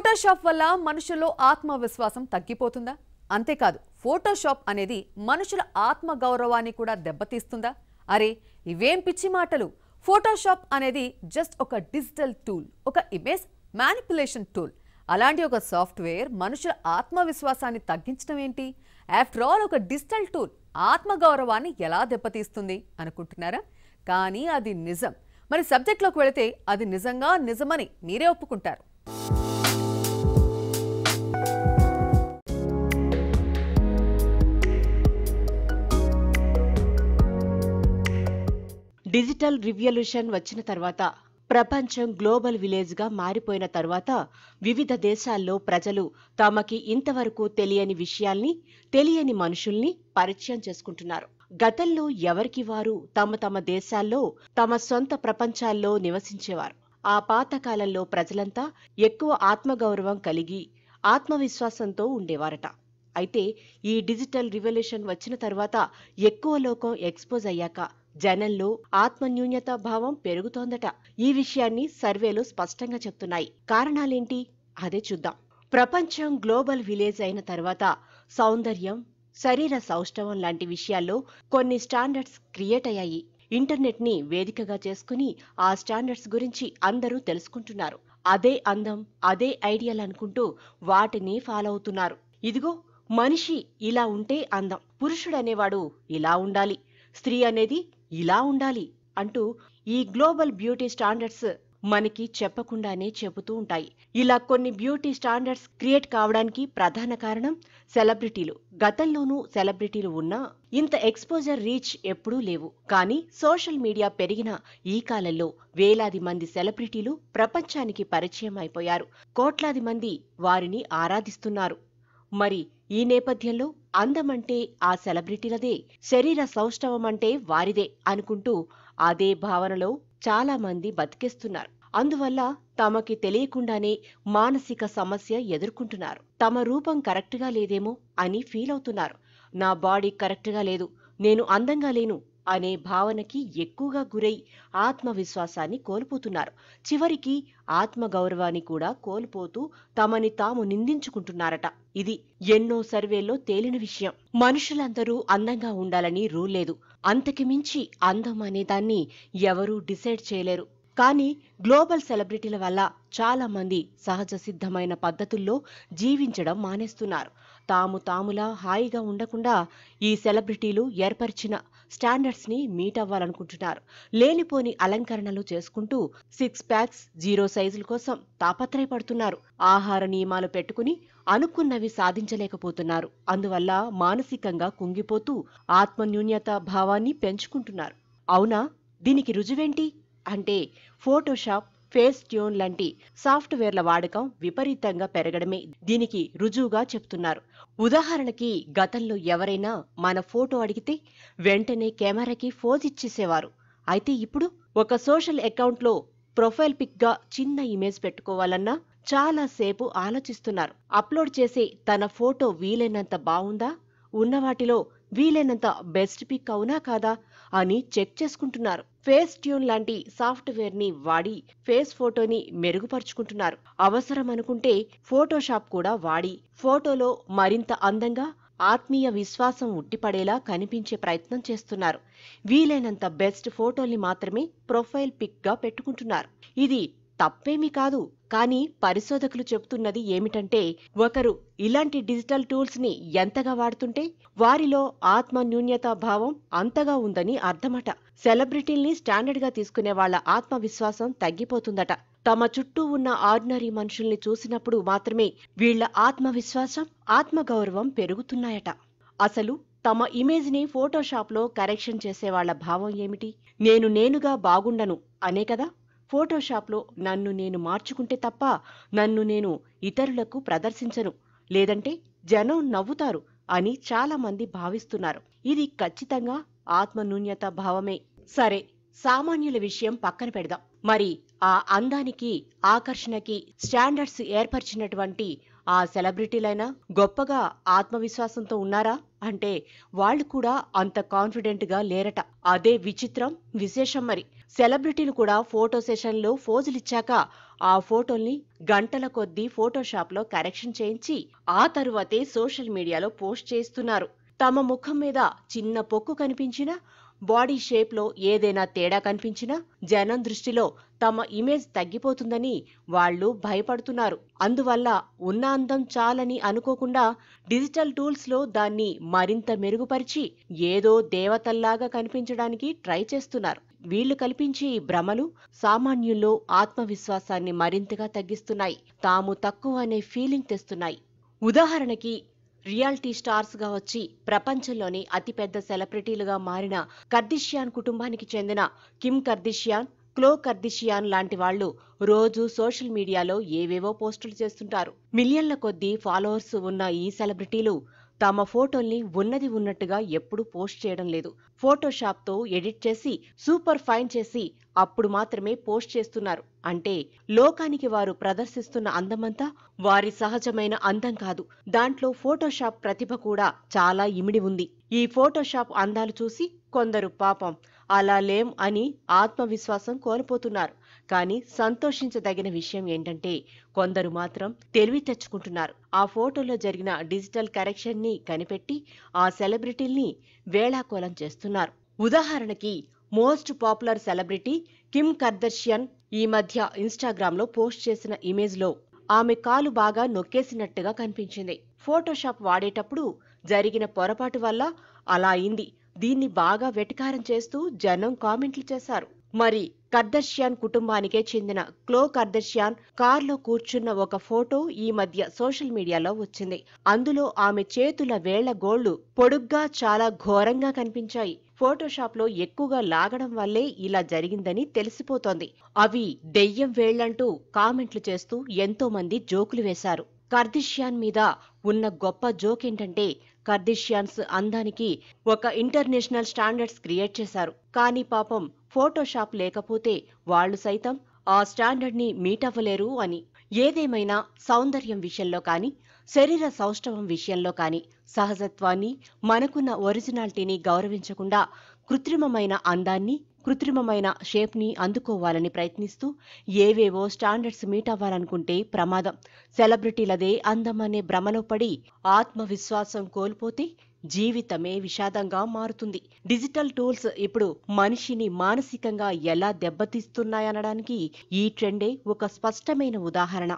Photoshop వల్ల మనుషుల్లో ఆత్మవిశ్వాసం తగ్గిపోతుందా అంతేకాదు ఫోటోషాప్ అనేది మనుషుల ఆత్మగౌరవాన్ని కూడా దెబ్బతీస్తుందా అరే ఇవేం పిచ్చి మాటలు ఫోటోషాప్ అనేది జస్ట్ ఒక డిజిటల్ టూల్ ఒక ఇమేజ్ మ్యానిపులేషన్ టూల్ అలాంటి ఒక సాఫ్ట్వేర్ మనుషుల ఆత్మవిశ్వాసాన్ని తగ్గించడం ఏంటి ఆఫ్టర్ ఆల్ ఒక డిజిటల్ టూల్ ఆత్మగౌరవాన్ని ఎలా దెబ్బతీస్తుంది అనుకుంటున్నారా కానీ అది నిజం మరి సబ్జెక్ట్లోకి వెళితే అది నిజంగా నిజమని మీరే ఒప్పుకుంటారు డిజిటల్ రివల్యూషన్ వచ్చిన తర్వాత ప్రపంచం గ్లోబల్ విలేజ్గా మారిపోయిన తర్వాత వివిధ దేశాల్లో ప్రజలు తమకి ఇంతవరకు తెలియని విషయాల్ని తెలియని మనుషుల్ని పరిచయం చేసుకుంటున్నారు గతంలో ఎవరికి వారు తమ తమ దేశాల్లో తమ సొంత ప్రపంచాల్లో నివసించేవారు ఆ పాతకాలంలో ప్రజలంతా ఎక్కువ ఆత్మగౌరవం కలిగి ఆత్మవిశ్వాసంతో ఉండేవారట అయితే ఈ డిజిటల్ రివల్యూషన్ వచ్చిన తర్వాత ఎక్కువ లోకం ఎక్స్పోజ్ అయ్యాక జనంలో ఆత్మన్యూన్యత భావం పెరుగుతోందట ఈ విషయాన్ని సర్వేలు స్పష్టంగా చెప్తున్నాయి కారణాలేంటి అదే చూద్దాం ప్రపంచం గ్లోబల్ విలేజ్ అయిన తర్వాత సౌందర్యం శరీర సౌష్ఠవం లాంటి విషయాల్లో కొన్ని స్టాండర్డ్స్ క్రియేట్ అయ్యాయి ఇంటర్నెట్ ని వేదికగా చేసుకుని ఆ స్టాండర్డ్స్ గురించి అందరూ తెలుసుకుంటున్నారు అదే అందం అదే ఐడియాలు అనుకుంటూ వాటిని ఫాలో అవుతున్నారు ఇదిగో మనిషి ఇలా ఉంటే అందం పురుషుడనేవాడు ఇలా ఉండాలి స్త్రీ అనేది ఇలా ఉండాలి అంటూ ఈ గ్లోబల్ బ్యూటీ స్టాండర్డ్స్ మనకి చెప్పకుండానే చెబుతూ ఉంటాయి ఇలా కొన్ని బ్యూటీ స్టాండర్డ్స్ క్రియేట్ కావడానికి ప్రధాన కారణం సెలబ్రిటీలు గతంలోనూ సెలబ్రిటీలు ఉన్నా ఇంత ఎక్స్పోజర్ రీచ్ ఎప్పుడూ లేవు కానీ సోషల్ మీడియా పెరిగిన ఈ కాలంలో వేలాది మంది సెలబ్రిటీలు ప్రపంచానికి పరిచయం అయిపోయారు కోట్లాది మంది వారిని ఆరాధిస్తున్నారు మరి ఈ నేపథ్యంలో అందమంటే ఆ సెలబ్రిటీలదే శరీర సౌష్ఠవమంటే వారిదే అనుకుంటూ అదే భావనలో చాలా మంది బతికేస్తున్నారు అందువల్ల తమకి తెలియకుండానే మానసిక సమస్య ఎదుర్కొంటున్నారు తమ రూపం కరెక్ట్గా లేదేమో అని ఫీల్ అవుతున్నారు నా బాడీ కరెక్ట్గా లేదు నేను అందంగా లేను అనే భావనకి ఎక్కువగా గురై ఆత్మవిశ్వాసాన్ని కోల్పోతున్నారు చివరికి ఆత్మగౌరవాన్ని కూడా కోల్పోతూ తమని తాము నిందించుకుంటున్నారట ఇది ఎన్నో సర్వేల్లో తేలిన విషయం మనుషులందరూ అందంగా ఉండాలని రూల్ లేదు అంతకి మించి అందం అనేదాన్ని ఎవరూ డిసైడ్ చేయలేరు కానీ గ్లోబల్ సెలబ్రిటీల వల్ల చాలా మంది సహజ సిద్ధమైన పద్ధతుల్లో జీవించడం మానేస్తున్నారు తాము తాములా హాయిగా ఉండకుండా ఈ సెలబ్రిటీలు ఏర్పరిచిన స్టాండర్డ్స్ ని మీట్ అవ్వాలనుకుంటున్నారు లేనిపోని అలంకరణలు చేసుకుంటూ సిక్స్ ప్యాక్స్ జీరో సైజుల కోసం తాపత్రయపడుతున్నారు ఆహార నియమాలు పెట్టుకుని అనుకున్నవి సాధించలేకపోతున్నారు అందువల్ల మానసికంగా కుంగిపోతూ ఆత్మన్యూన్యత భావాన్ని పెంచుకుంటున్నారు అవునా దీనికి రుజువేంటి అంటే ఫోటోషాప్ ఫేస్ ట్యూన్ లాంటి సాఫ్ట్వేర్ల వాడకం విపరీతంగా పెరగడమే దీనికి రుజువుగా చెప్తున్నారు ఉదాహరణకి గతంలో ఎవరైనా మన ఫోటో అడిగితే వెంటనే కెమెరాకి ఫోజ్ ఇచ్చేసేవారు అయితే ఇప్పుడు ఒక సోషల్ అకౌంట్లో ప్రొఫైల్ పిక్గా చిన్న ఇమేజ్ పెట్టుకోవాలన్నా చాలాసేపు ఆలోచిస్తున్నారు అప్లోడ్ చేసి తన ఫోటో వీలైనంత బావుందా ఉన్న వాటిలో వీలైనంత బెస్ట్ పిక్ అవునా కాదా అని చెక్ చేసుకుంటున్నారు ఫేస్ ట్యూన్ లాంటి సాఫ్ట్వేర్ ని వాడి ఫేస్ ఫోటోని మెరుగుపరుచుకుంటున్నారు అవసరం అనుకుంటే ఫోటోషాప్ కూడా వాడి ఫోటోలో మరింత అందంగా ఆత్మీయ విశ్వాసం ఉట్టిపడేలా కనిపించే ప్రయత్నం చేస్తున్నారు వీలైనంత బెస్ట్ ఫోటోల్ని మాత్రమే ప్రొఫైల్ పిక్ గా పెట్టుకుంటున్నారు ఇది తప్పేమీ కాదు కానీ పరిశోధకులు చెబుతున్నది ఏమిటంటే ఒకరు ఇలాంటి డిజిటల్ టూల్స్ ని ఎంతగా వాడుతుంటే వారిలో ఆత్మ న్యూన్యతా భావం అంతగా ఉందని అర్థమట సెలబ్రిటీల్ని స్టాండర్డ్ గా తీసుకునే వాళ్ల ఆత్మవిశ్వాసం తగ్గిపోతుందట తమ చుట్టూ ఉన్న ఆర్డినరీ మనుషుల్ని చూసినప్పుడు మాత్రమే వీళ్ల ఆత్మవిశ్వాసం ఆత్మగౌరవం పెరుగుతున్నాయట అసలు తమ ఇమేజ్ని ఫోటోషాప్లో కరెక్షన్ చేసే వాళ్ళ భావం ఏమిటి నేను నేనుగా బాగుండను అనే కదా ఫోటోషాప్లో నన్ను నేను మార్చుకుంటే తప్ప నన్ను నేను ఇతరులకు ప్రదర్శించను లేదంటే జనం నవ్వుతారు అని చాలామంది భావిస్తున్నారు ఇది ఖచ్చితంగా ఆత్మన్యూన్యత భావమే సరే సామాన్యుల విషయం పక్కన పెడదాం మరి ఆ అందానికి ఆకర్షణకి స్టాండర్డ్స్ ఏర్పరిచినటువంటి ఆ సెలబ్రిటీలైనా గొప్పగా ఆత్మవిశ్వాసంతో ఉన్నారా అంటే వాళ్ళు కూడా అంత కాన్ఫిడెంట్ గా లేరట అదే విచిత్రం విశేషం మరి సెలబ్రిటీలు కూడా ఫోటో సెషన్లో ఫోజులిచ్చాక ఆ ఫోటోల్ని గంటల కొద్దీ ఫోటోషాప్లో కరెక్షన్ చేయించి ఆ తరువాతే సోషల్ మీడియాలో పోస్ట్ చేస్తున్నారు తమ ముఖం మీద చిన్న పొక్కు కనిపించినా బాడీ షేప్లో ఏదైనా తేడా కనిపించినా జనం దృష్టిలో తమ ఇమేజ్ తగ్గిపోతుందని వాళ్ళు భయపడుతున్నారు అందువల్ల ఉన్న అందం చాలని అనుకోకుండా డిజిటల్ టూల్స్లో దాన్ని మరింత మెరుగుపరిచి ఏదో దేవతల్లాగా కనిపించడానికి ట్రై చేస్తున్నారు వీళ్లు కల్పించే ఈ భ్రమలు సామాన్యుల్లో ఆత్మవిశ్వాసాన్ని మరింతగా తగ్గిస్తున్నాయి తాము తక్కువ అనే ఫీలింగ్ తెస్తున్నాయి ఉదాహరణకి రియాలిటీ స్టార్స్ గా వచ్చి ప్రపంచంలోని అతిపెద్ద సెలబ్రిటీలుగా మారిన కర్దిషియాన్ కుటుంబానికి చెందిన కిమ్ కర్దిషియాన్ క్లో కర్దిషియాన్ లాంటి వాళ్ళు రోజు సోషల్ మీడియాలో ఏవేవో పోస్టులు చేస్తుంటారు మిలియన్ల కొద్దీ ఫాలోవర్స్ ఉన్న ఈ సెలబ్రిటీలు తమ ఫోటోల్ని ఉన్నది ఉన్నట్టుగా ఎప్పుడూ పోస్ట్ చేయడం లేదు ఫోటోషాప్తో ఎడిట్ చేసి సూపర్ ఫైన్ చేసి అప్పుడు మాత్రమే పోస్ట్ చేస్తున్నారు అంటే లోకానికి వారు ప్రదర్శిస్తున్న అందమంతా వారి సహజమైన అందం కాదు దాంట్లో ఫోటోషాప్ ప్రతిభ కూడా చాలా ఇమిడి ఉంది ఈ ఫోటోషాప్ అందాలు చూసి కొందరు పాపం అలా లేం అని ఆత్మవిశ్వాసం కోల్పోతున్నారు కానీ సంతోషించదగిన విషయం ఏంటంటే కొందరు మాత్రం తెలివి తెచ్చుకుంటున్నారు ఆ ఫోటోలో జరిగిన డిజిటల్ కరెక్షన్ ని కనిపెట్టి ఆ సెలబ్రిటీల్ని వేళాకోలం చేస్తున్నారు ఉదాహరణకి most popular celebrity Kim Kardashian ఈ మధ్య ఇన్స్టాగ్రామ్ లో పోస్ట్ చేసిన ఇమేజ్ లో ఆమె కాలు బాగా నొక్కేసినట్టుగా కనిపించింది ఫోటోషాప్ వాడేటప్పుడు జరిగిన పొరపాటు వల్ల అలా అయింది దీన్ని బాగా వెటికారం చేస్తూ జనం కామెంట్లు చేశారు మరి కర్దర్షియాన్ కుటుంబానికే చెందిన క్లో కర్దర్శియాన్ కార్లో కూర్చున్న ఒక ఫోటో ఈ మధ్య సోషల్ మీడియాలో వచ్చింది అందులో ఆమె చేతుల వేళ్ల గోళ్లు పొడుగ్గా చాలా ఘోరంగా కనిపించాయి ఫోటోషాప్ లో ఎక్కువగా లాగడం వల్లే ఇలా జరిగిందని తెలిసిపోతోంది అవి దెయ్యం వేళ్లంటూ కామెంట్లు చేస్తూ ఎంతో మంది జోకులు వేశారు కర్దిష్యాన్ మీద ఉన్న గొప్ప జోక్ ఏంటంటే కర్దిషియాన్స్ అందానికి ఒక ఇంటర్నేషనల్ స్టాండర్డ్స్ క్రియేట్ చేశారు కానీ పాపం ఫోటోషాప్ లేకపోతే వాళ్ళు సైతం ఆ స్టాండర్డ్ని మీట్ అవ్వలేరు అని ఏదేమైనా సౌందర్యం విషయంలో కానీ శరీర సౌష్ఠవం విషయంలో కానీ సహజత్వాన్ని మనకున్న ఒరిజినాలిటీని గౌరవించకుండా కృత్రిమమైన అందాన్ని కృత్రిమమైన షేప్ని అందుకోవాలని ప్రయత్నిస్తూ ఏవేవో స్టాండర్డ్స్ మీట్ అవ్వాలనుకుంటే ప్రమాదం సెలబ్రిటీలదే అందమనే భ్రమలో పడి ఆత్మవిశ్వాసం కోల్పోతే జీవితమే విషాదంగా మారుతుంది డిజిటల్ టూల్స్ ఇప్పుడు మనిషిని మానసికంగా ఎలా దెబ్బతీస్తున్నాయనడానికి ఈ ట్రెండే ఒక స్పష్టమైన ఉదాహరణ